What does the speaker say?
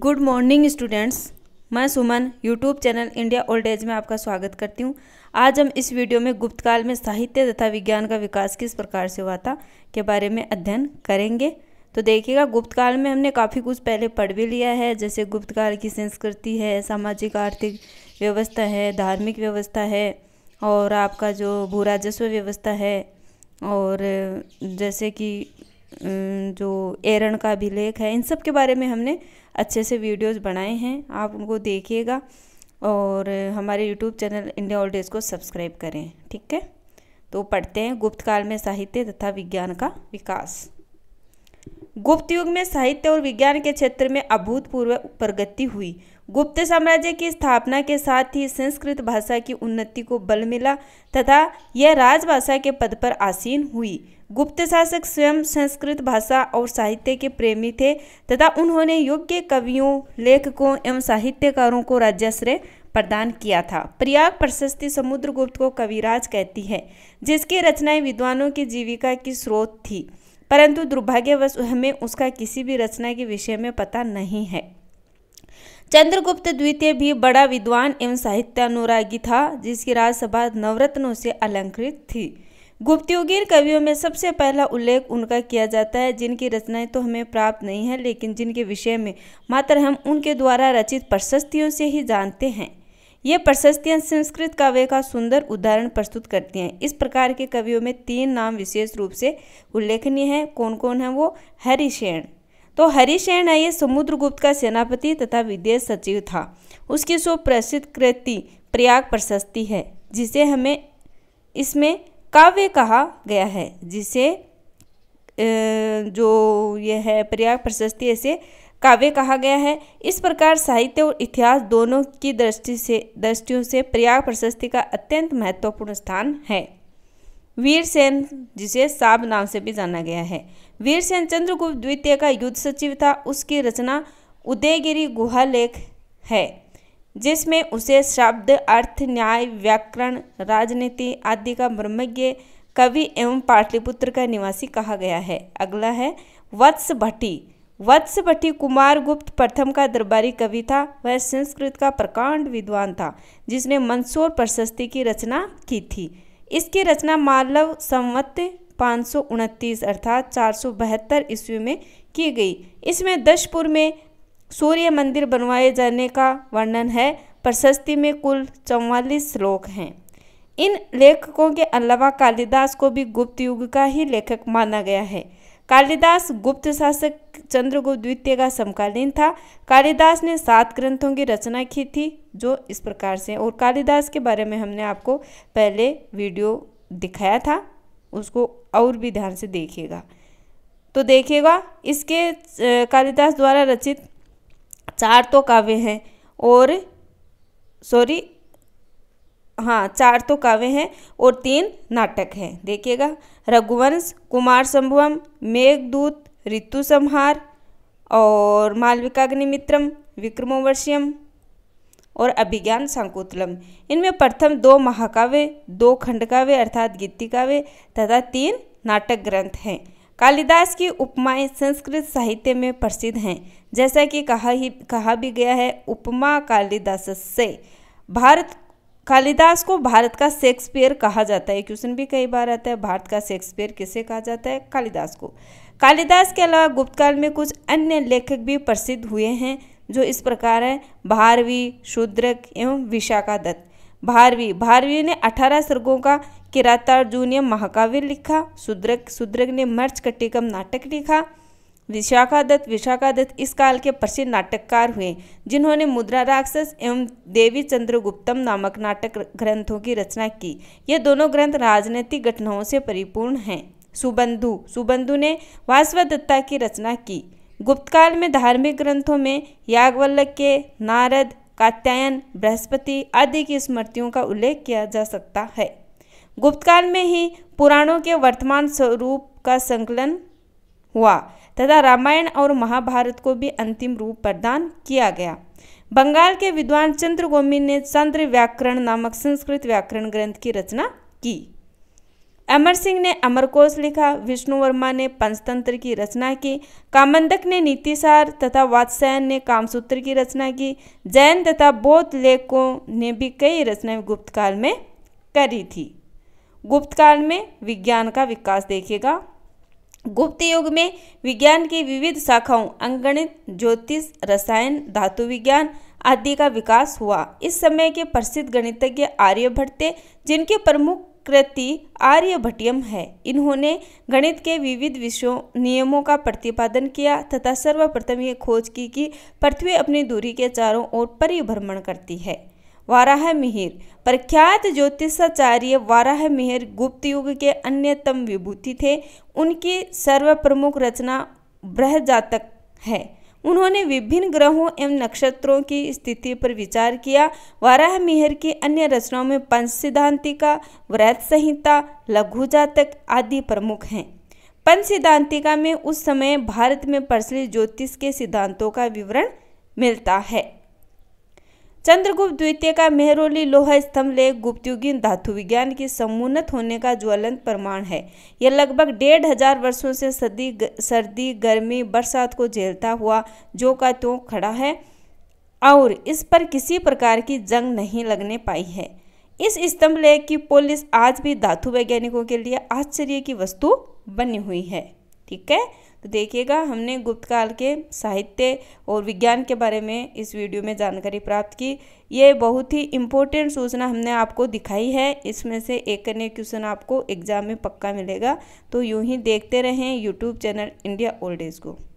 good morning students मैं Suman YouTube channel India old age में आपका स्वागत करती हूँ आज हम इस वीडियो में गुप्तकाल में साहित्य तथा विज्ञान का विकास किस प्रकार से हुआ था के बारे में अध्ययन करेंगे तो देखिएगा गुप्तकाल में हमने काफ़ी कुछ पहले पढ़ भी लिया है जैसे गुप्तकाल की संस्कृति है सामाजिक आर्थिक व्यवस्था है धार्मिक व्यवस्था है और आपका जो भू राजस्व व्यवस्था है और जैसे कि जो एरन का अभिलेख है इन सब के बारे में हमने अच्छे से वीडियोस बनाए हैं आप उनको देखिएगा और हमारे YouTube channel India old age को सब्सक्राइब करें ठीक है तो पढ़ते हैं गुप्त काल में साहित्य तथा विज्ञान का विकास गुप्त युग में साहित्य और विज्ञान के क्षेत्र में अभूतपूर्व प्रगति हुई गुप्त साम्राज्य की स्थापना के साथ ही संस्कृत भाषा की उन्नति को बल मिला तथा यह राजभाषा के पद पर आसीन हुई गुप्त शासक स्वयं संस्कृत भाषा और साहित्य के प्रेमी थे तथा उन्होंने योग्य कवियों लेखकों एवं साहित्यकारों को राज्यश्रय प्रदान किया था प्रयाग प्रशस्ति समुद्रगुप्त को कविराज कहती है जिसकी रचनाएं विद्वानों की जीविका की स्रोत थी परंतु दुर्भाग्यवश हमें उसका किसी भी रचना के विषय में पता नहीं है चंद्रगुप्त द्वितीय भी बड़ा विद्वान एवं साहित्य अनुरागी था जिसकी राजसभा नवरत्नों से अलंकृत थी गुप्तयुगीन कवियों में सबसे पहला उल्लेख उनका किया जाता है जिनकी रचनाएं तो हमें प्राप्त नहीं है लेकिन जिनके विषय में मात्र हम उनके द्वारा रचित प्रशस्तियों से ही जानते हैं ये प्रशस्तियाँ संस्कृत काव्य का सुंदर उदाहरण प्रस्तुत करती हैं इस प्रकार के कवियों में तीन नाम विशेष रूप से उल्लेखनीय हैं कौन कौन हैं वो हरिशेण तो हरिशयन अय्यर समुद्रगुप्त का सेनापति तथा विदेश सचिव था उसकी सुप्रसिद्ध कृति प्रयाग प्रशस्ति है जिसे हमें इसमें काव्य कहा गया है जिसे जो यह है प्रयाग प्रशस्ति ऐसे काव्य कहा गया है इस प्रकार साहित्य और इतिहास दोनों की दृष्टि से दृष्टियों से प्रयाग प्रशस्ति का अत्यंत महत्वपूर्ण स्थान है वीरसेन जिसे साब नाम से भी जाना गया है वीरसेन चंद्रगुप्त द्वितीय का युद्ध सचिव था उसकी रचना उदयगिरी गुहा लेख है जिसमें उसे शब्द अर्थ न्याय व्याकरण राजनीति आदि का ब्रह्मज्ञ कवि एवं पाटलिपुत्र का निवासी कहा गया है अगला है वत्स भट्टी वत्स भट्टी कुमार गुप्त प्रथम का दरबारी कवि था वह संस्कृत का प्रकांड विद्वान था जिसने मंसूर प्रशस्ति की रचना की थी इसकी रचना मालव संवत पाँच अर्थात चार ईस्वी में की गई इसमें दशपुर में सूर्य मंदिर बनवाए जाने का वर्णन है प्रशस्ति में कुल चौवालीस श्लोक हैं इन लेखकों के अलावा कालिदास को भी गुप्त युग का ही लेखक माना गया है कालिदास गुप्त शासक चंद्रगुप्त द्वितीय का समकालीन था कालिदास ने सात ग्रंथों की रचना की थी जो इस प्रकार से और कालिदास के बारे में हमने आपको पहले वीडियो दिखाया था उसको और भी ध्यान से देखिएगा तो देखिएगा इसके कालिदास द्वारा रचित चार तो काव्य हैं और सॉरी हाँ चार तो काव्य हैं और तीन नाटक हैं देखिएगा रघुवंश कुमार संभवम मेघदूत ऋतु संहार और मालविकाग्निमित्रम विक्रमोवर्षियम और अभिज्ञान संकुतलम इनमें प्रथम दो महाकाव्य दो खंडकाव्य अर्थात गीति काव्य तथा तीन नाटक ग्रंथ हैं कालिदास की उपमाएं संस्कृत साहित्य में प्रसिद्ध हैं जैसा कि कहा ही कहा भी गया है उपमा कालिदास से भारत कालिदास को भारत का शेक्सपियर कहा जाता है क्वेश्चन भी कई बार आता है भारत का शेक्सपियर किसे कहा जाता है कालिदास को कालिदास के अलावा गुप्तकाल में कुछ अन्य लेखक भी प्रसिद्ध हुए हैं जो इस प्रकार हैं भारवी शूद्रक एवं विशाखा दत्त भारवी भारवी ने अठारह सर्गों का किरातार जूनियम महाकाव्य लिखा शूद्रक शूद्रक ने मर्च कट्टिकम नाटक लिखा विशाखा दत्त विशाखा दत्त इस काल के प्रसिद्ध नाटककार हुए जिन्होंने मुद्रा राक्षस एवं देवी चंद्रगुप्तम नामक नाटक ग्रंथों की रचना की ये दोनों ग्रंथ राजनीतिक घटनाओं से परिपूर्ण हैं सुबंधु सुबंधु ने वास्वदत्ता की रचना की गुप्तकाल में धार्मिक ग्रंथों में यागवल्लक के नारद कात्यायन बृहस्पति आदि की स्मृतियों का उल्लेख किया जा सकता है गुप्तकाल में ही पुराणों के वर्तमान स्वरूप का संकलन हुआ तथा रामायण और महाभारत को भी अंतिम रूप प्रदान किया गया बंगाल के विद्वान चंद्र गोमी ने चंद्र व्याकरण नामक संस्कृत व्याकरण ग्रंथ की रचना की अमर सिंह ने अमरकोश लिखा विष्णु वर्मा ने पंचतंत्र की रचना की कामंदक ने नीतिसार तथा वात्सायन ने कामसूत्र की रचना की जैन तथा बौद्ध लेखकों ने भी कई रचनाएं गुप्त काल में करी थी गुप्त काल में विज्ञान का विकास देखेगा गुप्त युग में विज्ञान की विविध शाखाओं अंगणित ज्योतिष रसायन धातु विज्ञान आदि का विकास हुआ इस समय के प्रसिद्ध गणितज्ञ आर्यभट्ट थे जिनके प्रमुख कृति आर्यभट्टियम है इन्होंने गणित के विविध विषयों नियमों का प्रतिपादन किया तथा सर्वप्रथम ये खोज की कि पृथ्वी अपनी दूरी के चारों ओर परिभ्रमण करती है वाराह मिहिर प्रख्यात ज्योतिषाचार्य वाराह मिहिर गुप्त युग के अन्यतम विभूति थे उनकी सर्वप्रमुख रचना बृहजातक है उन्होंने विभिन्न ग्रहों एवं नक्षत्रों की स्थिति पर विचार किया वाराह मिहर की अन्य रचनाओं में पंच सिद्धांतिका व्रत संहिता लघु जातक आदि प्रमुख हैं पंच सिद्धांतिका में उस समय भारत में प्रचलित ज्योतिष के सिद्धांतों का विवरण मिलता है चंद्रगुप्त द्वितीय का मेहरोली लोहा स्तंभ लेख गुप्तयुगीन धातु विज्ञान की समुन्नत होने का ज्वलंत प्रमाण है यह लगभग डेढ़ हजार वर्षो से सदी ग, सर्दी गर्मी बरसात को झेलता हुआ जो का त्यों खड़ा है और इस पर किसी प्रकार की जंग नहीं लगने पाई है इस स्तंभ लेख की पोलिस आज भी धातु वैज्ञानिकों के लिए आश्चर्य की वस्तु बनी हुई है ठीक है तो देखिएगा हमने गुप्त काल के साहित्य और विज्ञान के बारे में इस वीडियो में जानकारी प्राप्त की ये बहुत ही इम्पोर्टेंट सूचना हमने आपको दिखाई है इसमें से एक अन्य क्वेश्चन आपको एग्जाम में पक्का मिलेगा तो यूँ ही देखते रहें YouTube channel India old age को